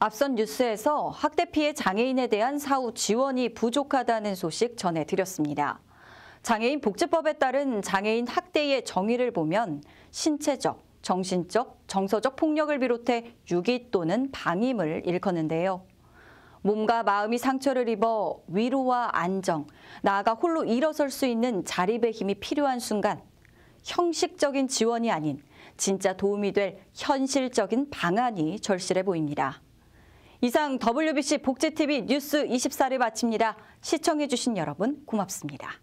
앞선 뉴스에서 학대 피해 장애인에 대한 사후 지원이 부족하다는 소식 전해드렸습니다. 장애인 복지법에 따른 장애인 학대의 정의를 보면 신체적, 정신적, 정서적 폭력을 비롯해 유기 또는 방임을 일컫는데요. 몸과 마음이 상처를 입어 위로와 안정, 나아가 홀로 일어설 수 있는 자립의 힘이 필요한 순간 형식적인 지원이 아닌 진짜 도움이 될 현실적인 방안이 절실해 보입니다. 이상 WBC 복지TV 뉴스 24를 마칩니다. 시청해주신 여러분 고맙습니다.